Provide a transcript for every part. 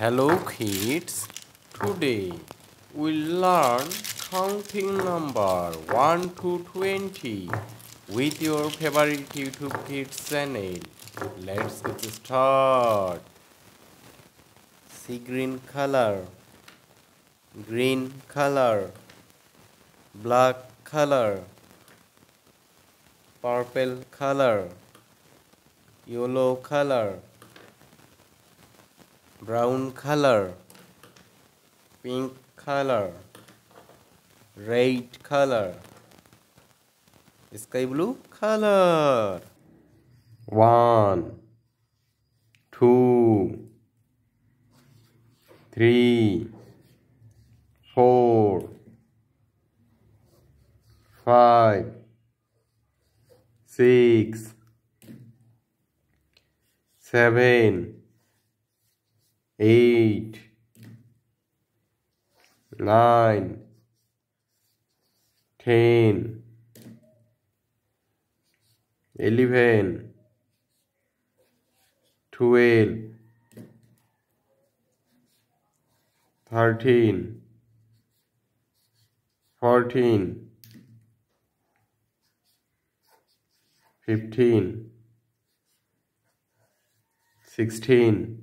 Hello kids, today we'll learn counting number 1 to 20 with your favorite YouTube kids channel. Let's get start. See green color, green color, black color, purple color, yellow color. brown color pink color red color sky blue color one two three four five six seven eight, nine, ten, eleven, twelve, thirteen, fourteen, fifteen, sixteen.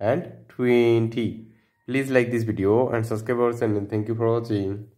and 20 please like this video and subscribe our channel thank you for watching